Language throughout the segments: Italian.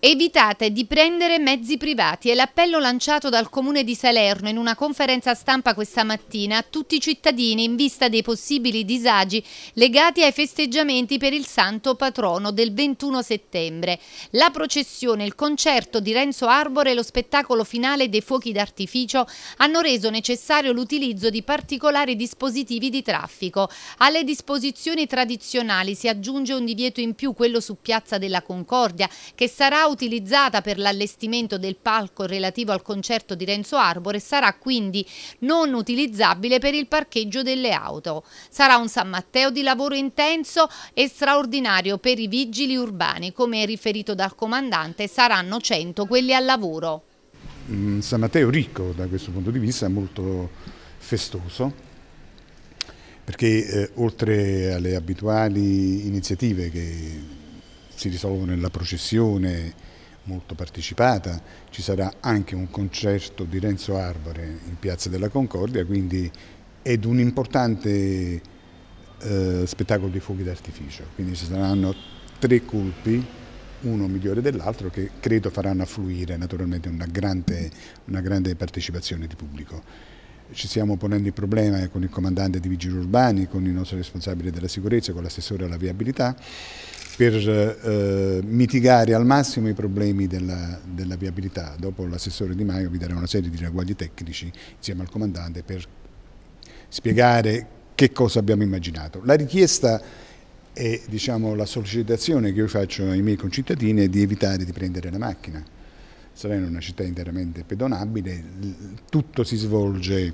Evitate di prendere mezzi privati è l'appello lanciato dal Comune di Salerno in una conferenza stampa questa mattina a tutti i cittadini in vista dei possibili disagi legati ai festeggiamenti per il santo patrono del 21 settembre. La processione, il concerto di Renzo Arbore e lo spettacolo finale dei fuochi d'artificio hanno reso necessario l'utilizzo di particolari dispositivi di traffico. Alle disposizioni tradizionali si aggiunge un divieto in più, quello su Piazza della Concordia, che sarà utilizzata per l'allestimento del palco relativo al concerto di Renzo Arbore sarà quindi non utilizzabile per il parcheggio delle auto. Sarà un San Matteo di lavoro intenso e straordinario per i vigili urbani. Come riferito dal comandante saranno 100 quelli al lavoro. Mm, San Matteo ricco da questo punto di vista, molto festoso perché eh, oltre alle abituali iniziative che si risolvono nella processione molto partecipata, ci sarà anche un concerto di Renzo Arbore in Piazza della Concordia, quindi ed un importante eh, spettacolo di fuochi d'artificio, quindi ci saranno tre colpi, uno migliore dell'altro, che credo faranno affluire naturalmente una grande, una grande partecipazione di pubblico ci stiamo ponendo il problema con il comandante di vigili urbani, con il nostro responsabile della sicurezza, con l'assessore alla viabilità per eh, mitigare al massimo i problemi della, della viabilità. Dopo l'assessore Di Maio vi darà una serie di ragguagli tecnici insieme al comandante per spiegare che cosa abbiamo immaginato. La richiesta e diciamo, la sollecitazione che io faccio ai miei concittadini è di evitare di prendere la macchina. Salerno è una città interamente pedonabile, tutto si svolge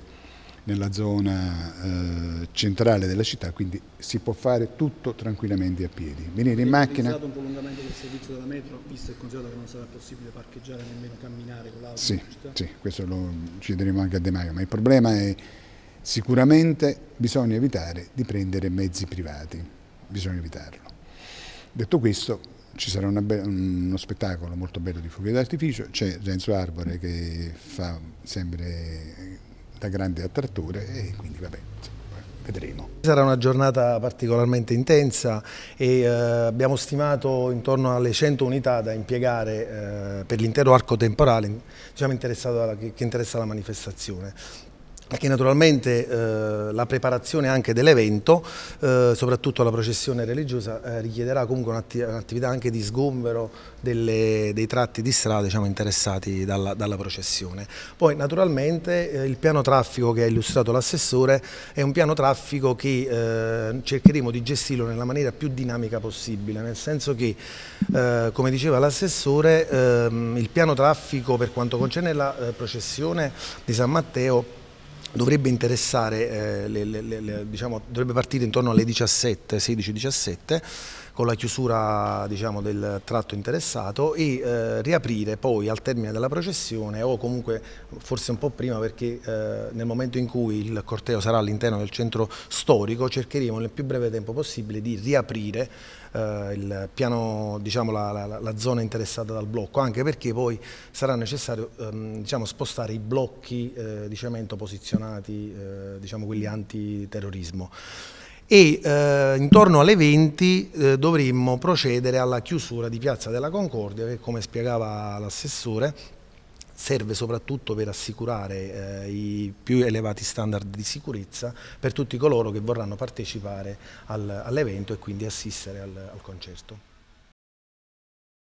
nella zona eh, centrale della città, quindi si può fare tutto tranquillamente a piedi. Venire in macchina... È stato un prolungamento del servizio della metro, visto e considerato che non sarà possibile parcheggiare nemmeno camminare con l'auto? Sì, sì, questo lo chiederemo anche a De Maio, ma il problema è sicuramente bisogna evitare di prendere mezzi privati, bisogna evitarlo. Detto questo, ci sarà uno spettacolo molto bello di fuochi d'artificio, c'è Renzo Arbore che fa sempre da grande attratore e quindi vabbè, vedremo. Sarà una giornata particolarmente intensa e eh, abbiamo stimato intorno alle 100 unità da impiegare eh, per l'intero arco temporale diciamo, che interessa la manifestazione perché naturalmente eh, la preparazione anche dell'evento, eh, soprattutto la processione religiosa, eh, richiederà comunque un'attività anche di sgombero delle, dei tratti di strada diciamo, interessati dalla, dalla, processione. Poi naturalmente eh, il piano traffico che ha illustrato l'assessore è un piano traffico che eh, cercheremo di gestirlo nella maniera più dinamica possibile, nel senso che, eh, come diceva l'assessore, ehm, il piano traffico per quanto concerne la processione di San Matteo dovrebbe interessare, eh, le, le, le, diciamo, dovrebbe partire intorno alle 17, 16-17 con la chiusura diciamo, del tratto interessato e eh, riaprire poi al termine della processione o comunque forse un po' prima perché eh, nel momento in cui il corteo sarà all'interno del centro storico cercheremo nel più breve tempo possibile di riaprire eh, piano, diciamo, la, la, la, zona interessata dal blocco anche perché poi sarà necessario ehm, diciamo, spostare i blocchi eh, di cemento posizionati, eh, diciamo quelli antiterrorismo e eh, intorno alle 20 eh, dovremmo procedere alla chiusura di Piazza della Concordia che come spiegava l'assessore serve soprattutto per assicurare eh, i più elevati standard di sicurezza per tutti coloro che vorranno partecipare al, all'evento e quindi assistere al, al concerto.